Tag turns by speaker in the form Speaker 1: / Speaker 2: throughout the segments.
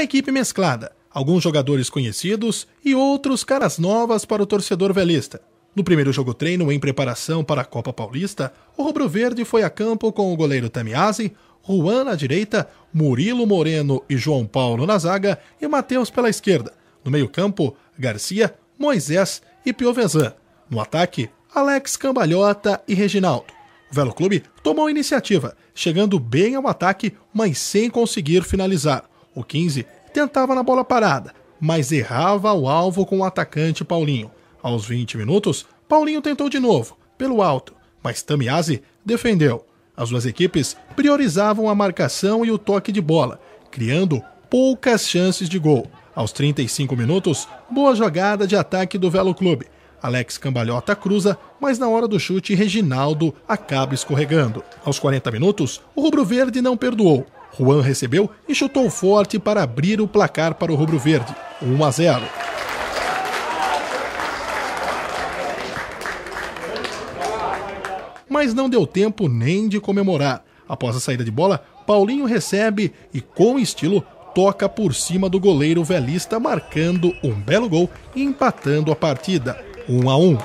Speaker 1: uma equipe mesclada, alguns jogadores conhecidos e outros caras novas para o torcedor velista. No primeiro jogo treino em preparação para a Copa Paulista, o Rubro Verde foi a campo com o goleiro Tamiasi, Juan na direita, Murilo Moreno e João Paulo na zaga e Matheus pela esquerda. No meio-campo, Garcia, Moisés e Piovesan. No ataque, Alex Cambalhota e Reginaldo. O Velo Clube tomou a iniciativa, chegando bem ao ataque, mas sem conseguir finalizar. O 15 tentava na bola parada, mas errava o alvo com o atacante Paulinho. Aos 20 minutos, Paulinho tentou de novo, pelo alto, mas Tamiase defendeu. As duas equipes priorizavam a marcação e o toque de bola, criando poucas chances de gol. Aos 35 minutos, boa jogada de ataque do Velo Clube. Alex Cambalhota cruza, mas na hora do chute, Reginaldo acaba escorregando. Aos 40 minutos, o Rubro Verde não perdoou Juan recebeu e chutou forte para abrir o placar para o Rubro Verde, 1 a 0. Mas não deu tempo nem de comemorar. Após a saída de bola, Paulinho recebe e, com estilo, toca por cima do goleiro velista, marcando um belo gol e empatando a partida, 1 a 1.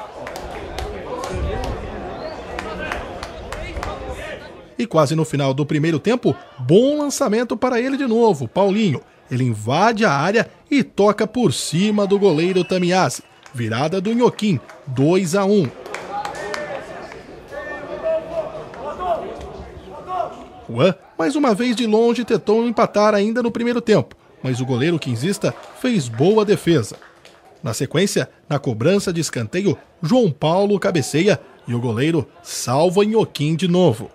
Speaker 1: e quase no final do primeiro tempo, bom lançamento para ele de novo, Paulinho. Ele invade a área e toca por cima do goleiro Tamiase. Virada do Nhoquim, 2 a 1. Juan, mais uma vez de longe, tentou empatar ainda no primeiro tempo, mas o goleiro quinzista fez boa defesa. Na sequência, na cobrança de escanteio, João Paulo cabeceia e o goleiro salva Nhoquim de novo.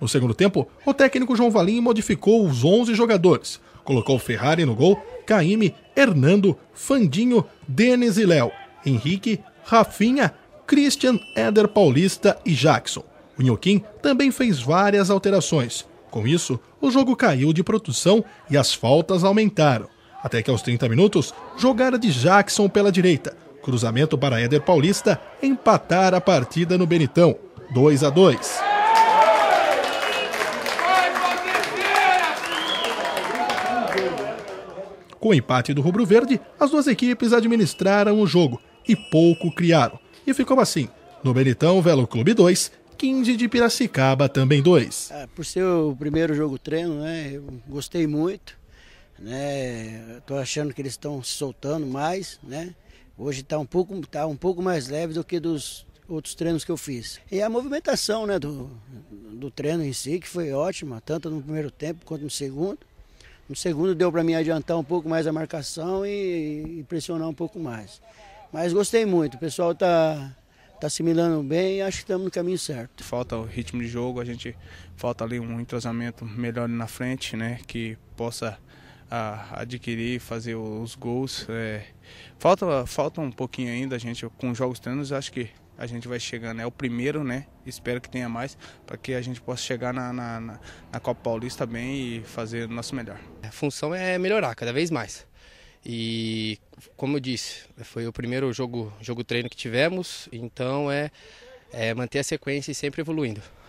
Speaker 1: No segundo tempo, o técnico João Valim modificou os 11 jogadores. Colocou Ferrari no gol, Caime, Hernando, Fandinho, Denis e Léo, Henrique, Rafinha, Christian, Éder Paulista e Jackson. O Nhoquim também fez várias alterações. Com isso, o jogo caiu de produção e as faltas aumentaram. Até que aos 30 minutos, jogada de Jackson pela direita, cruzamento para Éder Paulista empatar a partida no Benitão, 2 a 2. Com o empate do Rubro Verde, as duas equipes administraram o jogo e pouco criaram. E ficou assim: no Benitão, Velo Clube 2, 15 de Piracicaba também 2.
Speaker 2: É, por ser o primeiro jogo treino, né, eu gostei muito. Né, Estou achando que eles estão se soltando mais. Né? Hoje está um, pouco, tá um pouco mais leve do que dos outros treinos que eu fiz. E a movimentação né, do, do treino em si, que foi ótima, tanto no primeiro tempo quanto no segundo. No segundo deu para mim adiantar um pouco mais a marcação e, e, pressionar um pouco mais. Mas gostei muito, o pessoal está tá assimilando bem e acho que estamos no caminho certo.
Speaker 3: Falta o ritmo de jogo, a gente falta ali um entrosamento melhor na frente, né? Que possa a adquirir, fazer os gols. É, falta, falta um pouquinho ainda, a gente, com jogos treinos, acho que a gente vai chegando. Né, é o primeiro, né? Espero que tenha mais, para que a gente possa chegar na, na, na, na Copa Paulista bem e fazer o nosso melhor. A função é melhorar cada vez mais. E como eu disse,
Speaker 2: foi o primeiro jogo, jogo treino que tivemos, então é, é manter a sequência e sempre evoluindo.